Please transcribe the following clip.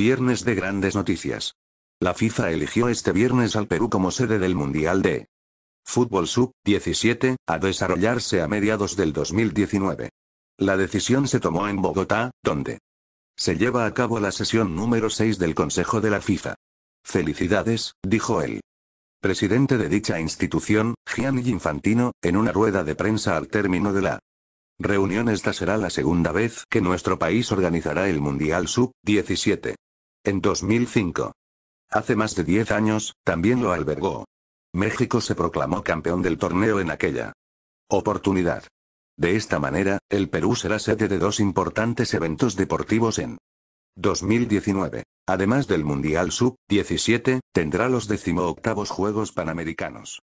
Viernes de grandes noticias. La FIFA eligió este viernes al Perú como sede del Mundial de Fútbol Sub-17, a desarrollarse a mediados del 2019. La decisión se tomó en Bogotá, donde se lleva a cabo la sesión número 6 del Consejo de la FIFA. Felicidades, dijo el presidente de dicha institución, Gianni Infantino, en una rueda de prensa al término de la reunión. Esta será la segunda vez que nuestro país organizará el Mundial Sub-17. En 2005. Hace más de 10 años, también lo albergó. México se proclamó campeón del torneo en aquella oportunidad. De esta manera, el Perú será sede de dos importantes eventos deportivos en 2019. Además del Mundial Sub-17, tendrá los decimoctavos Juegos Panamericanos.